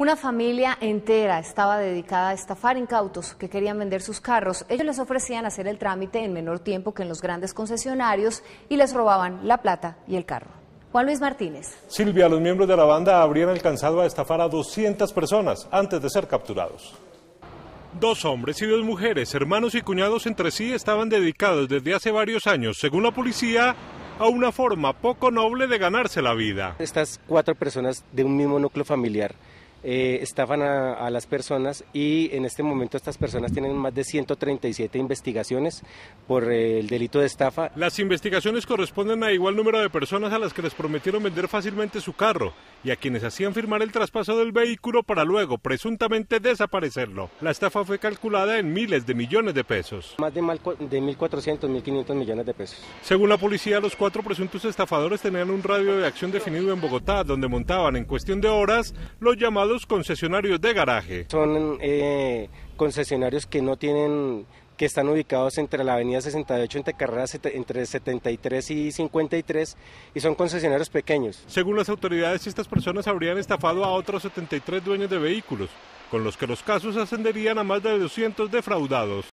Una familia entera estaba dedicada a estafar incautos que querían vender sus carros. Ellos les ofrecían hacer el trámite en menor tiempo que en los grandes concesionarios y les robaban la plata y el carro. Juan Luis Martínez. Silvia, los miembros de la banda habrían alcanzado a estafar a 200 personas antes de ser capturados. Dos hombres y dos mujeres, hermanos y cuñados entre sí, estaban dedicados desde hace varios años, según la policía, a una forma poco noble de ganarse la vida. Estas cuatro personas de un mismo núcleo familiar eh, estafan a, las personas y en este momento estas personas tienen más de 137 investigaciones por eh, el delito de estafa. Las investigaciones corresponden a igual número de personas a las que les prometieron vender fácilmente su carro y a quienes hacían firmar el traspaso del vehículo para luego presuntamente desaparecerlo. La estafa fue calculada en miles de millones de pesos. Más de, 1.400, 1.500 millones de pesos. Según la policía, los cuatro presuntos estafadores tenían un radio de acción definido en Bogotá, donde montaban en cuestión de horas los llamados concesionarios de garaje. Son eh, concesionarios que no tienen que están ubicados entre la avenida 68, entre carreras entre 73 y 53, y son concesionarios pequeños. Según las autoridades, estas personas habrían estafado a otros 73 dueños de vehículos, con los que los casos ascenderían a más de 200 defraudados.